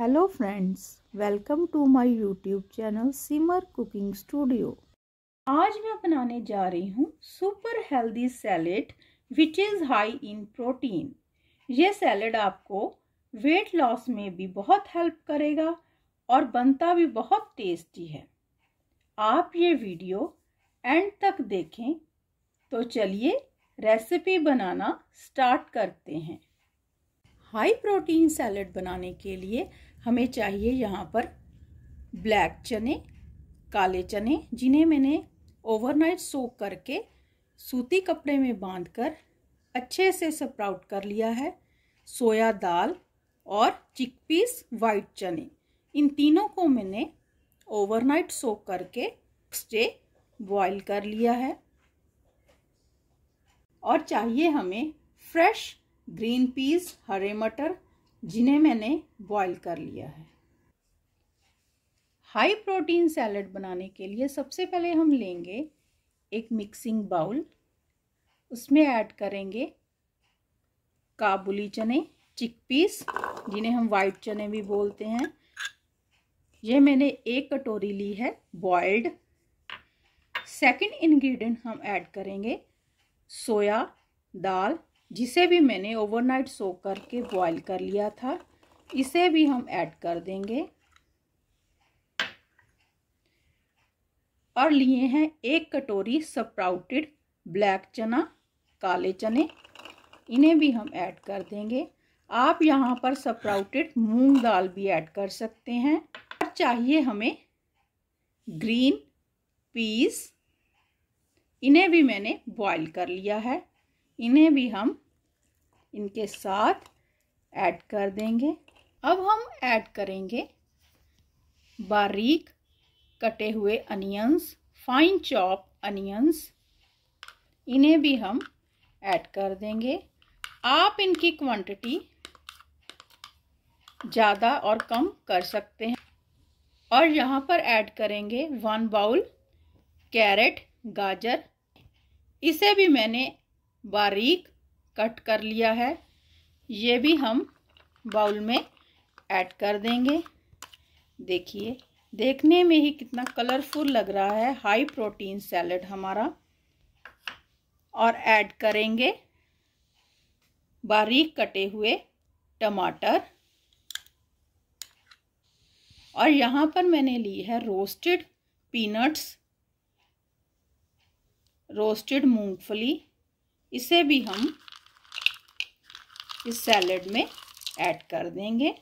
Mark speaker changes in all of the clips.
Speaker 1: hello friends welcome to my YouTube channel Simar cooking studio आज मैं बनाने जा रही हूँ super healthy salad which is high in protein ये सैलेड आपको वेट लॉस में भी बहुत हेल्प करेगा और बनता भी बहुत टेस्टी है आप ये वीडियो एंड तक देखें तो चलिए रेसिपी बनाना स्टार्ट करते हैं हाई प्रोटीन सैलेड बनाने के लिए हमें चाहिए यहाँ पर ब्लैक चने काले चने जिन्हें मैंने ओवरनाइट सोक करके सूती कपड़े में बांधकर अच्छे से स्प्राउट कर लिया है सोया दाल और चिकपीस वाइट चने इन तीनों को मैंने ओवरनाइट सोक करके स्टे डे बॉईल कर लिया है और चाहिए हमें फ्रेश ग्रीन पीस हरे मटर जिन्हें मैंने बॉईल कर लिया है हाई प्रोटीन सैलड बनाने के लिए सबसे पहले हम लेंगे एक मिक्सिंग बाउल उसमें ऐड करेंगे काबुली चने चिकपीस जिन्हें हम वाइट चने भी बोलते हैं यह मैंने एक कटोरी ली है बॉइल्ड सेकंड इंग्रेडिएंट हम ऐड करेंगे सोया दाल जिसे भी मैंने ओवरनाइट सो करके बॉईल कर लिया था इसे भी हम ऐड कर देंगे और लिए हैं एक कटोरी स्प्राउटेड ब्लैक चना काले चने इन्हें भी हम ऐड कर देंगे आप यहाँ पर स्प्राउटेड मूंग दाल भी ऐड कर सकते हैं और चाहिए हमें ग्रीन पीस इन्हें भी मैंने बॉईल कर लिया है इन्हें भी हम इनके साथ ऐड कर देंगे अब हम ऐड करेंगे बारीक कटे हुए अनियंस फाइन चॉप अनियंस इन्हें भी हम ऐड कर देंगे आप इनकी क्वांटिटी ज़्यादा और कम कर सकते हैं और यहाँ पर ऐड करेंगे वन बाउल कैरेट गाजर इसे भी मैंने बारीक कट कर लिया है ये भी हम बाउल में ऐड कर देंगे देखिए देखने में ही कितना कलरफुल लग रहा है हाई प्रोटीन सैलड हमारा और ऐड करेंगे बारीक कटे हुए टमाटर और यहाँ पर मैंने ली है रोस्टेड पीनट्स रोस्टेड मूंगफली इसे भी हम इस सैलेड में ऐड कर देंगे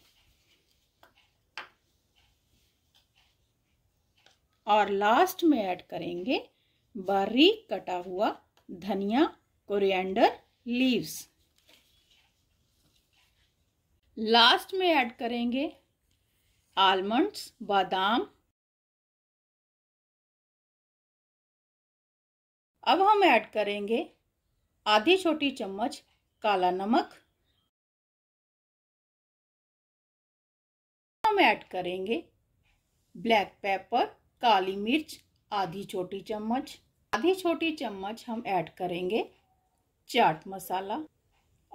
Speaker 1: और लास्ट में ऐड करेंगे बारीक कटा हुआ धनिया कोरिएंडर लीव्स लास्ट में ऐड करेंगे आलमंड्स बादाम अब हम ऐड करेंगे आधी छोटी चम्मच काला नमक हम ऐड करेंगे ब्लैक पेपर काली मिर्च आधी छोटी चम्मच आधी छोटी चम्मच हम ऐड करेंगे चाट मसाला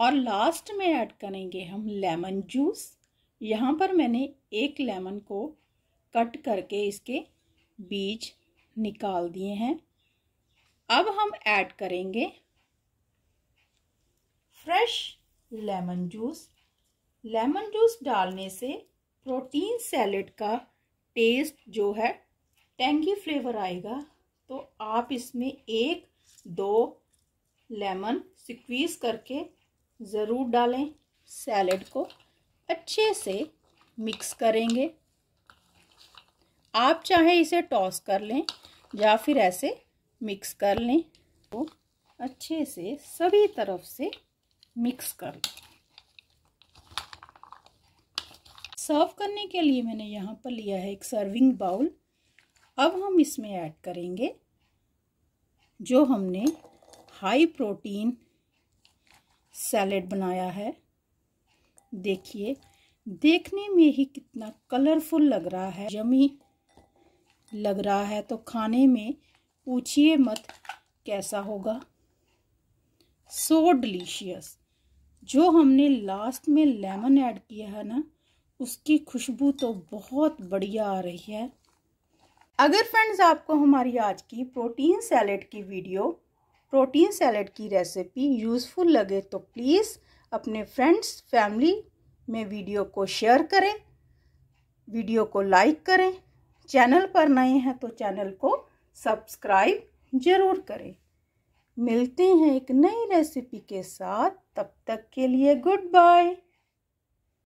Speaker 1: और लास्ट में ऐड करेंगे हम लेमन जूस यहाँ पर मैंने एक लेमन को कट करके इसके बीज निकाल दिए हैं अब हम ऐड करेंगे fresh lemon juice lemon juice डालने से प्रोटीन सैलेड का टेस्ट जो है टेंगी फ्लेवर आएगा तो आप इसमें एक दो लेमन स्क्वीज़ करके ज़रूर डालें सैलेड को अच्छे से मिक्स करेंगे आप चाहे इसे टॉस कर लें या फिर ऐसे मिक्स कर लें तो अच्छे से सभी तरफ से मिक्स कर लें सर्व करने के लिए मैंने यहाँ पर लिया है एक सर्विंग बाउल अब हम इसमें ऐड करेंगे जो हमने हाई प्रोटीन सैलेड बनाया है देखिए देखने में ही कितना कलरफुल लग रहा है जमी लग रहा है तो खाने में पूछिए मत कैसा होगा सो so डिलीशियस जो हमने लास्ट में लेमन ऐड किया है ना उसकी खुशबू तो बहुत बढ़िया आ रही है अगर फ्रेंड्स आपको हमारी आज की प्रोटीन सैलेड की वीडियो प्रोटीन सैलेड की रेसिपी यूज़फुल लगे तो प्लीज़ अपने फ्रेंड्स फैमिली में वीडियो को शेयर करें वीडियो को लाइक करें चैनल पर नए हैं तो चैनल को सब्सक्राइब ज़रूर करें मिलते हैं एक नई रेसिपी के साथ तब तक के लिए गुड बाय